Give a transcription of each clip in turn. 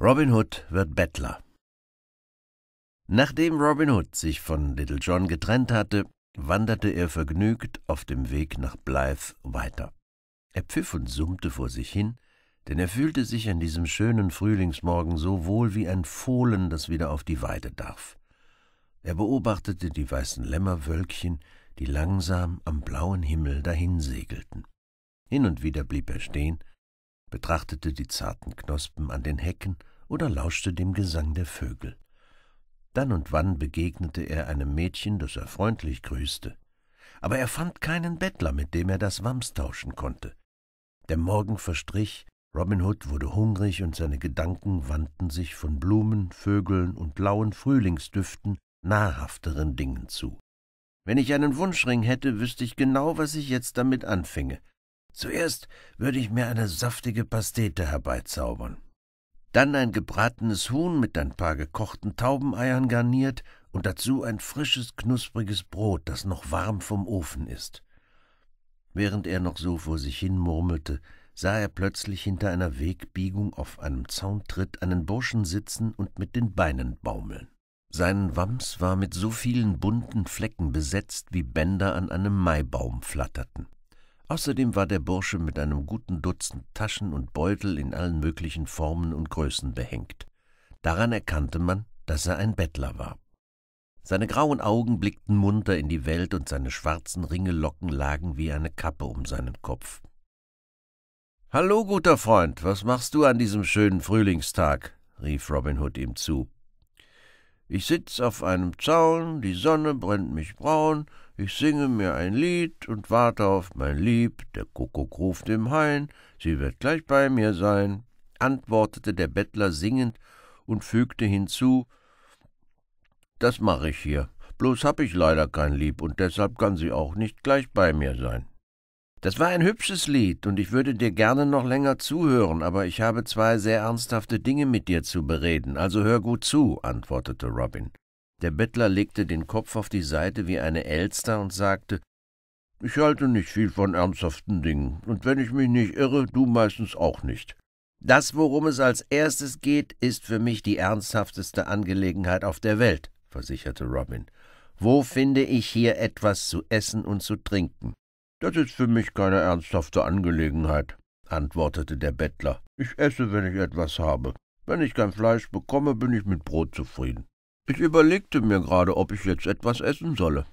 Robin Hood wird Bettler. Nachdem Robin Hood sich von Little John getrennt hatte, wanderte er vergnügt auf dem Weg nach Blythe weiter. Er pfiff und summte vor sich hin, denn er fühlte sich an diesem schönen Frühlingsmorgen so wohl wie ein Fohlen, das wieder auf die Weide darf. Er beobachtete die weißen Lämmerwölkchen, die langsam am blauen Himmel dahinsegelten. Hin und wieder blieb er stehen betrachtete die zarten Knospen an den Hecken oder lauschte dem Gesang der Vögel. Dann und wann begegnete er einem Mädchen, das er freundlich grüßte. Aber er fand keinen Bettler, mit dem er das Wams tauschen konnte. Der Morgen verstrich, Robin Hood wurde hungrig und seine Gedanken wandten sich von Blumen, Vögeln und blauen Frühlingsdüften nahrhafteren Dingen zu. Wenn ich einen Wunschring hätte, wüsste ich genau, was ich jetzt damit anfinge, Zuerst würde ich mir eine saftige Pastete herbeizaubern. Dann ein gebratenes Huhn mit ein paar gekochten Taubeneiern garniert und dazu ein frisches, knuspriges Brot, das noch warm vom Ofen ist. Während er noch so vor sich hin murmelte, sah er plötzlich hinter einer Wegbiegung auf einem Zauntritt einen Burschen sitzen und mit den Beinen baumeln. Sein Wams war mit so vielen bunten Flecken besetzt, wie Bänder an einem Maibaum flatterten. Außerdem war der Bursche mit einem guten Dutzend Taschen und Beutel in allen möglichen Formen und Größen behängt. Daran erkannte man, dass er ein Bettler war. Seine grauen Augen blickten munter in die Welt und seine schwarzen Ringellocken lagen wie eine Kappe um seinen Kopf. Hallo, guter Freund, was machst du an diesem schönen Frühlingstag? rief Robin Hood ihm zu. Ich sitz auf einem Zaun, die Sonne brennt mich braun, ich singe mir ein Lied und warte auf mein Lieb, der Kuckuck ruft im Hain, sie wird gleich bei mir sein, antwortete der Bettler singend und fügte hinzu, das mache ich hier, bloß hab ich leider kein Lieb und deshalb kann sie auch nicht gleich bei mir sein. Das war ein hübsches Lied und ich würde dir gerne noch länger zuhören, aber ich habe zwei sehr ernsthafte Dinge mit dir zu bereden, also hör gut zu, antwortete Robin. Der Bettler legte den Kopf auf die Seite wie eine Elster und sagte Ich halte nicht viel von ernsthaften Dingen, und wenn ich mich nicht irre, du meistens auch nicht. Das, worum es als erstes geht, ist für mich die ernsthafteste Angelegenheit auf der Welt, versicherte Robin. Wo finde ich hier etwas zu essen und zu trinken? Das ist für mich keine ernsthafte Angelegenheit, antwortete der Bettler. Ich esse, wenn ich etwas habe. Wenn ich kein Fleisch bekomme, bin ich mit Brot zufrieden. Ich überlegte mir gerade, ob ich jetzt etwas essen solle.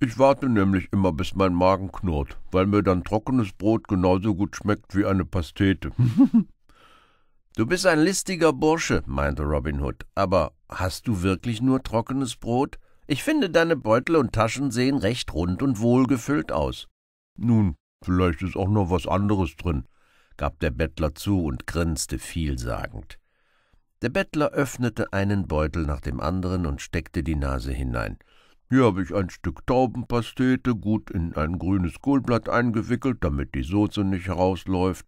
Ich warte nämlich immer, bis mein Magen knurrt, weil mir dann trockenes Brot genauso gut schmeckt wie eine Pastete. du bist ein listiger Bursche, meinte Robin Hood, aber hast du wirklich nur trockenes Brot? Ich finde, deine Beutel und Taschen sehen recht rund und wohlgefüllt aus. Nun, vielleicht ist auch noch was anderes drin, gab der Bettler zu und grinste vielsagend. Der Bettler öffnete einen Beutel nach dem anderen und steckte die Nase hinein. Hier habe ich ein Stück Taubenpastete, gut in ein grünes Kohlblatt eingewickelt, damit die Soße nicht herausläuft.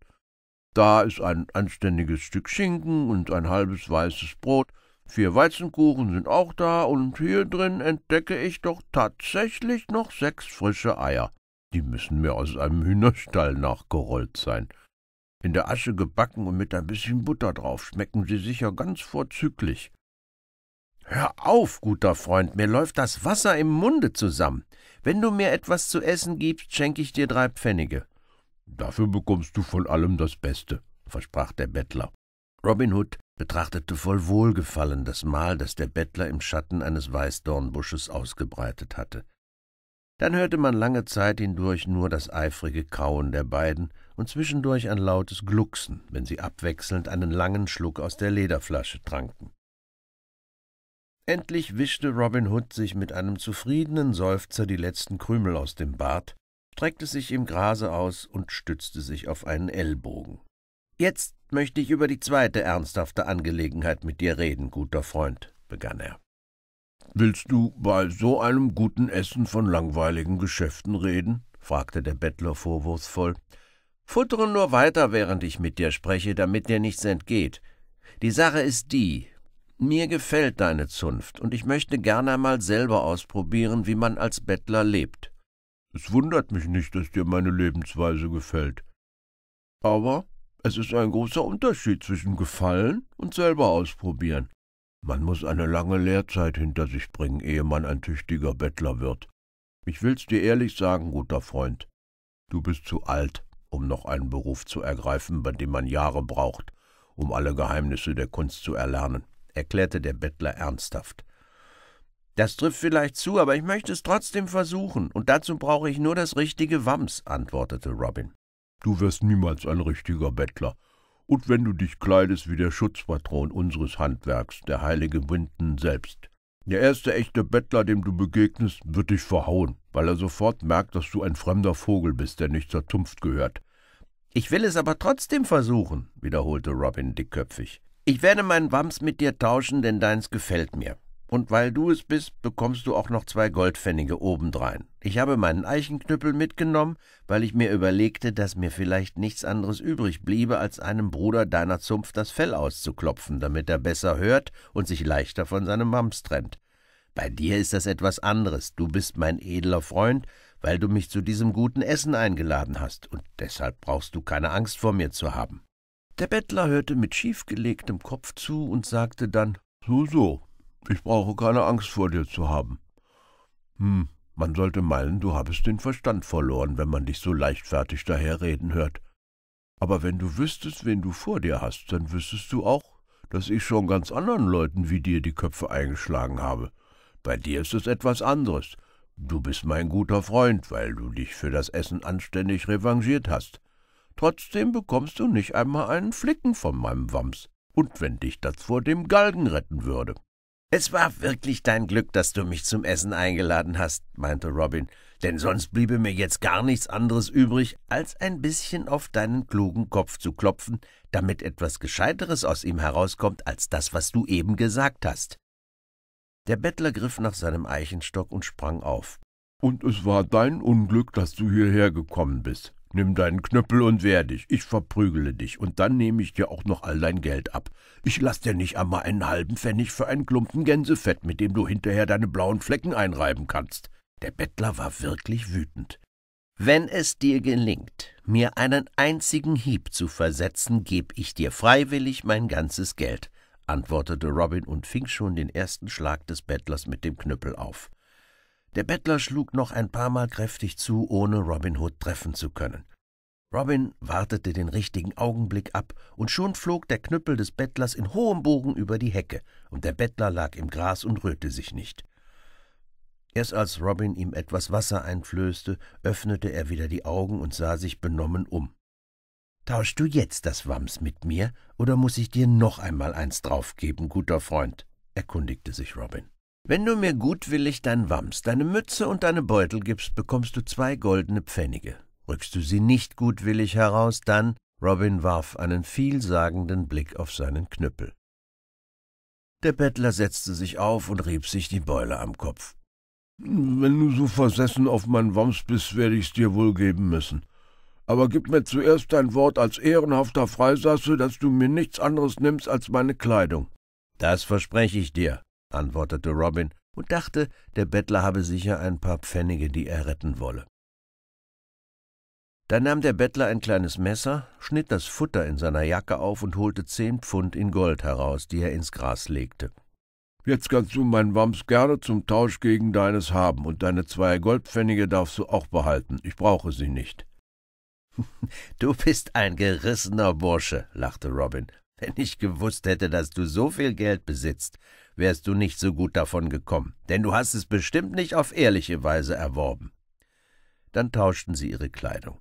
Da ist ein anständiges Stück Schinken und ein halbes weißes Brot. Vier Weizenkuchen sind auch da, und hier drin entdecke ich doch tatsächlich noch sechs frische Eier. Die müssen mir aus einem Hühnerstall nachgerollt sein. In der Asche gebacken und mit ein bisschen Butter drauf schmecken sie sicher ganz vorzüglich. Hör auf, guter Freund, mir läuft das Wasser im Munde zusammen. Wenn du mir etwas zu essen gibst, schenke ich dir drei Pfennige. Dafür bekommst du von allem das Beste, versprach der Bettler. Robin Hood betrachtete voll Wohlgefallen das Mahl, das der Bettler im Schatten eines Weißdornbusches ausgebreitet hatte. Dann hörte man lange Zeit hindurch nur das eifrige Kauen der beiden und zwischendurch ein lautes Glucksen, wenn sie abwechselnd einen langen Schluck aus der Lederflasche tranken. Endlich wischte Robin Hood sich mit einem zufriedenen Seufzer die letzten Krümel aus dem Bart, streckte sich im Grase aus und stützte sich auf einen Ellbogen. Jetzt möchte ich über die zweite ernsthafte Angelegenheit mit dir reden, guter Freund, begann er. Willst du bei so einem guten Essen von langweiligen Geschäften reden? fragte der Bettler vorwurfsvoll. Futtere nur weiter, während ich mit dir spreche, damit dir nichts entgeht. Die Sache ist die, mir gefällt deine Zunft, und ich möchte gern einmal selber ausprobieren, wie man als Bettler lebt. Es wundert mich nicht, dass dir meine Lebensweise gefällt. Aber es ist ein großer Unterschied zwischen Gefallen und selber ausprobieren. Man muss eine lange Lehrzeit hinter sich bringen, ehe man ein tüchtiger Bettler wird. Ich will's dir ehrlich sagen, guter Freund. Du bist zu alt um noch einen Beruf zu ergreifen, bei dem man Jahre braucht, um alle Geheimnisse der Kunst zu erlernen, erklärte der Bettler ernsthaft. Das trifft vielleicht zu, aber ich möchte es trotzdem versuchen, und dazu brauche ich nur das richtige Wams, antwortete Robin. Du wirst niemals ein richtiger Bettler, und wenn du dich kleidest wie der Schutzpatron unseres Handwerks, der heilige Winden selbst. Der erste echte Bettler, dem du begegnest, wird dich verhauen, weil er sofort merkt, dass du ein fremder Vogel bist, der nicht zur Tunft gehört. Ich will es aber trotzdem versuchen, wiederholte Robin dickköpfig. Ich werde meinen Wams mit dir tauschen, denn deins gefällt mir. Und weil du es bist, bekommst du auch noch zwei Goldpfennige obendrein. Ich habe meinen Eichenknüppel mitgenommen, weil ich mir überlegte, dass mir vielleicht nichts anderes übrig bliebe, als einem Bruder deiner Zunft das Fell auszuklopfen, damit er besser hört und sich leichter von seinem Wams trennt. Bei dir ist das etwas anderes. Du bist mein edler Freund, weil du mich zu diesem guten Essen eingeladen hast, und deshalb brauchst du keine Angst vor mir zu haben. Der Bettler hörte mit schiefgelegtem Kopf zu und sagte dann So, so, ich brauche keine Angst vor dir zu haben. Hm, man sollte meinen, du habest den Verstand verloren, wenn man dich so leichtfertig daherreden hört. Aber wenn du wüsstest, wen du vor dir hast, dann wüsstest du auch, dass ich schon ganz anderen Leuten wie dir die Köpfe eingeschlagen habe. Bei dir ist es etwas anderes. Du bist mein guter Freund, weil du dich für das Essen anständig revanchiert hast. Trotzdem bekommst du nicht einmal einen Flicken von meinem Wams. Und wenn dich das vor dem Galgen retten würde. Es war wirklich dein Glück, dass du mich zum Essen eingeladen hast, meinte Robin, denn sonst bliebe mir jetzt gar nichts anderes übrig, als ein bisschen auf deinen klugen Kopf zu klopfen, damit etwas Gescheiteres aus ihm herauskommt als das, was du eben gesagt hast. Der Bettler griff nach seinem Eichenstock und sprang auf. Und es war dein Unglück, dass du hierher gekommen bist. Nimm deinen Knüppel und wehr dich, ich verprügele dich, und dann nehme ich dir auch noch all dein Geld ab. Ich lass dir nicht einmal einen halben Pfennig für einen Klumpen Gänsefett, mit dem du hinterher deine blauen Flecken einreiben kannst. Der Bettler war wirklich wütend. Wenn es dir gelingt, mir einen einzigen Hieb zu versetzen, geb ich dir freiwillig mein ganzes Geld antwortete Robin und fing schon den ersten Schlag des Bettlers mit dem Knüppel auf. Der Bettler schlug noch ein paar Mal kräftig zu, ohne Robin Hood treffen zu können. Robin wartete den richtigen Augenblick ab, und schon flog der Knüppel des Bettlers in hohem Bogen über die Hecke, und der Bettler lag im Gras und rührte sich nicht. Erst als Robin ihm etwas Wasser einflößte, öffnete er wieder die Augen und sah sich benommen um. Tauschst du jetzt das Wams mit mir, oder muß ich dir noch einmal eins draufgeben, guter Freund? erkundigte sich Robin. Wenn du mir gutwillig dein Wams, deine Mütze und deine Beutel gibst, bekommst du zwei goldene Pfennige. Rückst du sie nicht gutwillig heraus, dann Robin warf einen vielsagenden Blick auf seinen Knüppel. Der Bettler setzte sich auf und rieb sich die Beule am Kopf. Wenn du so versessen auf mein Wams bist, werde ich's dir wohl geben müssen aber gib mir zuerst dein Wort als ehrenhafter Freisasse, dass du mir nichts anderes nimmst als meine Kleidung. Das verspreche ich dir, antwortete Robin und dachte, der Bettler habe sicher ein paar Pfennige, die er retten wolle. Da nahm der Bettler ein kleines Messer, schnitt das Futter in seiner Jacke auf und holte zehn Pfund in Gold heraus, die er ins Gras legte. Jetzt kannst du meinen Wams gerne zum Tausch gegen deines haben, und deine zwei Goldpfennige darfst du auch behalten, ich brauche sie nicht. Du bist ein gerissener Bursche, lachte Robin. Wenn ich gewusst hätte, dass du so viel Geld besitzt, wärst du nicht so gut davon gekommen, denn du hast es bestimmt nicht auf ehrliche Weise erworben. Dann tauschten sie ihre Kleidung.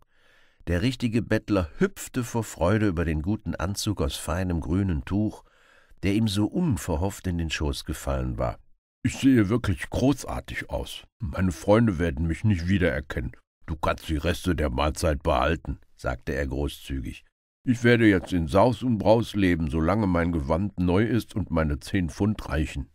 Der richtige Bettler hüpfte vor Freude über den guten Anzug aus feinem grünen Tuch, der ihm so unverhofft in den Schoß gefallen war. Ich sehe wirklich großartig aus. Meine Freunde werden mich nicht wiedererkennen. Du kannst die Reste der Mahlzeit behalten, sagte er großzügig. Ich werde jetzt in Saus und Braus leben, solange mein Gewand neu ist und meine zehn Pfund reichen.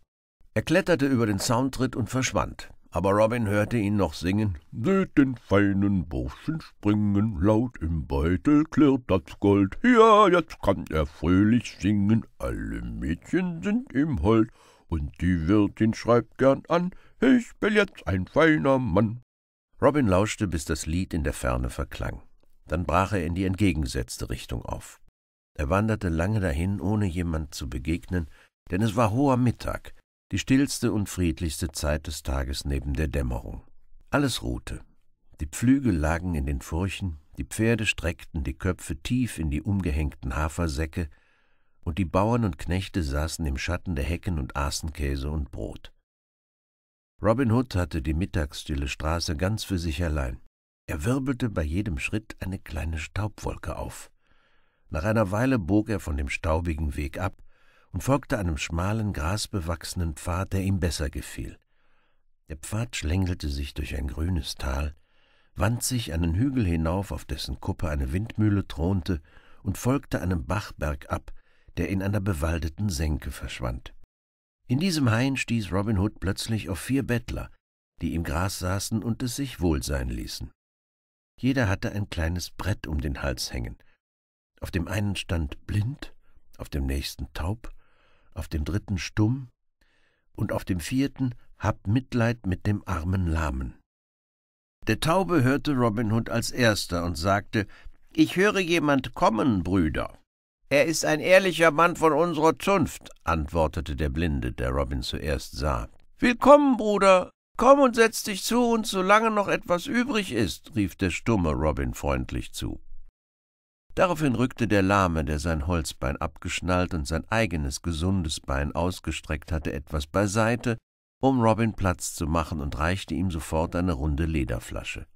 Er kletterte über den Zauntritt und verschwand, aber Robin hörte ihn noch singen. Seht den feinen Burschen springen, laut im Beutel klirrt das Gold. Ja, jetzt kann er fröhlich singen, alle Mädchen sind ihm hold. Und die Wirtin schreibt gern an, ich bin jetzt ein feiner Mann. Robin lauschte, bis das Lied in der Ferne verklang. Dann brach er in die entgegengesetzte Richtung auf. Er wanderte lange dahin, ohne jemand zu begegnen, denn es war hoher Mittag, die stillste und friedlichste Zeit des Tages neben der Dämmerung. Alles ruhte. Die Pflüge lagen in den Furchen, die Pferde streckten die Köpfe tief in die umgehängten Hafersäcke, und die Bauern und Knechte saßen im Schatten der Hecken und aßen Käse und Brot. Robin Hood hatte die mittagsstille Straße ganz für sich allein. Er wirbelte bei jedem Schritt eine kleine Staubwolke auf. Nach einer Weile bog er von dem staubigen Weg ab und folgte einem schmalen, grasbewachsenen Pfad, der ihm besser gefiel. Der Pfad schlängelte sich durch ein grünes Tal, wand sich einen Hügel hinauf, auf dessen Kuppe eine Windmühle thronte, und folgte einem Bach bergab, der in einer bewaldeten Senke verschwand. In diesem Hain stieß Robin Hood plötzlich auf vier Bettler, die im Gras saßen und es sich wohl sein ließen. Jeder hatte ein kleines Brett um den Hals hängen. Auf dem einen stand blind, auf dem nächsten taub, auf dem dritten stumm und auf dem vierten hab Mitleid mit dem armen Lahmen. Der Taube hörte Robin Hood als erster und sagte, ich höre jemand kommen, Brüder. Er ist ein ehrlicher Mann von unserer Zunft, antwortete der Blinde, der Robin zuerst sah. Willkommen, Bruder. Komm und setz dich zu uns, solange noch etwas übrig ist, rief der stumme Robin freundlich zu. Daraufhin rückte der Lahme, der sein Holzbein abgeschnallt und sein eigenes gesundes Bein ausgestreckt hatte, etwas beiseite, um Robin Platz zu machen und reichte ihm sofort eine runde Lederflasche.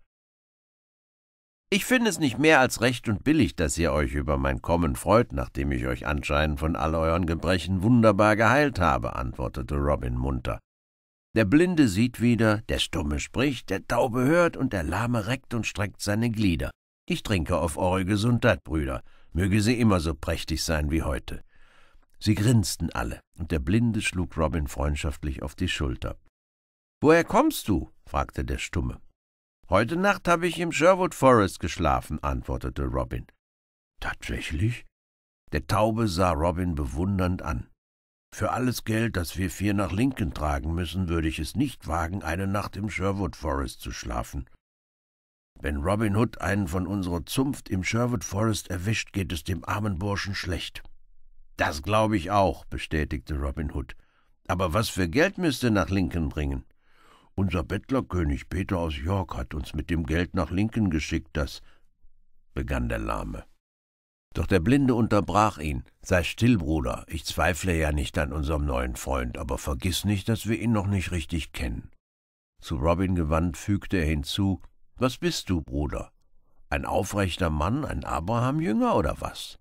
Ich finde es nicht mehr als recht und billig, dass ihr euch über mein Kommen freut, nachdem ich euch anscheinend von all euren Gebrechen wunderbar geheilt habe, antwortete Robin munter. Der Blinde sieht wieder, der Stumme spricht, der Taube hört und der Lahme reckt und streckt seine Glieder. Ich trinke auf eure Gesundheit, Brüder, möge sie immer so prächtig sein wie heute. Sie grinsten alle, und der Blinde schlug Robin freundschaftlich auf die Schulter. Woher kommst du? fragte der Stumme. Heute Nacht habe ich im Sherwood Forest geschlafen, antwortete Robin. Tatsächlich? Der Taube sah Robin bewundernd an. Für alles Geld, das wir vier nach Linken tragen müssen, würde ich es nicht wagen, eine Nacht im Sherwood Forest zu schlafen. Wenn Robin Hood einen von unserer Zunft im Sherwood Forest erwischt, geht es dem armen Burschen schlecht. Das glaube ich auch, bestätigte Robin Hood. Aber was für Geld müsst ihr nach Linken bringen? Unser Bettlerkönig Peter aus York hat uns mit dem Geld nach Linken geschickt, das begann der Lahme. Doch der Blinde unterbrach ihn. Sei still, Bruder, ich zweifle ja nicht an unserem neuen Freund, aber vergiss nicht, dass wir ihn noch nicht richtig kennen. Zu Robin gewandt fügte er hinzu, was bist du, Bruder? Ein aufrechter Mann, ein Abraham-Jünger oder was?